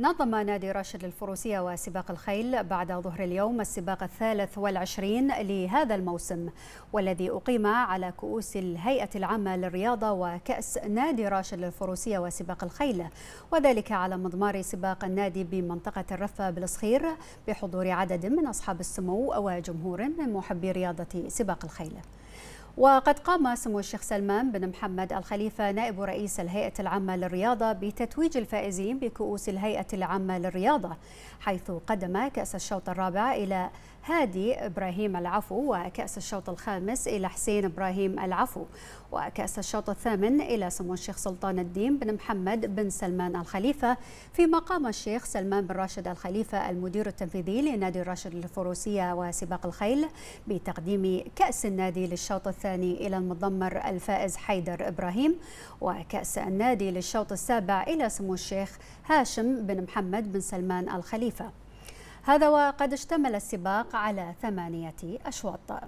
نظم نادي راشد للفروسية وسباق الخيل بعد ظهر اليوم السباق الثالث والعشرين لهذا الموسم والذي أقيم على كؤوس الهيئة العامة للرياضة وكأس نادي راشد للفروسية وسباق الخيل وذلك على مضمار سباق النادي بمنطقة الرفة بالصخير بحضور عدد من أصحاب السمو وجمهور من محبي رياضة سباق الخيل وقد قام سمو الشيخ سلمان بن محمد الخليفة نائب رئيس الهيئة العامة للرياضة بتتويج الفائزين بكؤوس الهيئة العامة للرياضة حيث قدم كأس الشوط الرابع إلى هادي إبراهيم العفو وكأس الشوط الخامس إلى حسين إبراهيم العفو وكأس الشوط الثامن إلى سمو الشيخ سلطان الدين بن محمد بن سلمان الخليفة فيما قام الشيخ سلمان بن راشد الخليفة المدير التنفيذي لنادي راشد الفروسية وسباق الخيل بتقديم كأس النادي للشوط الثامن الثاني إلى المضمر الفائز حيدر إبراهيم وكأس النادي للشوط السابع إلى سمو الشيخ هاشم بن محمد بن سلمان الخليفة هذا وقد اشتمل السباق على ثمانية أشواط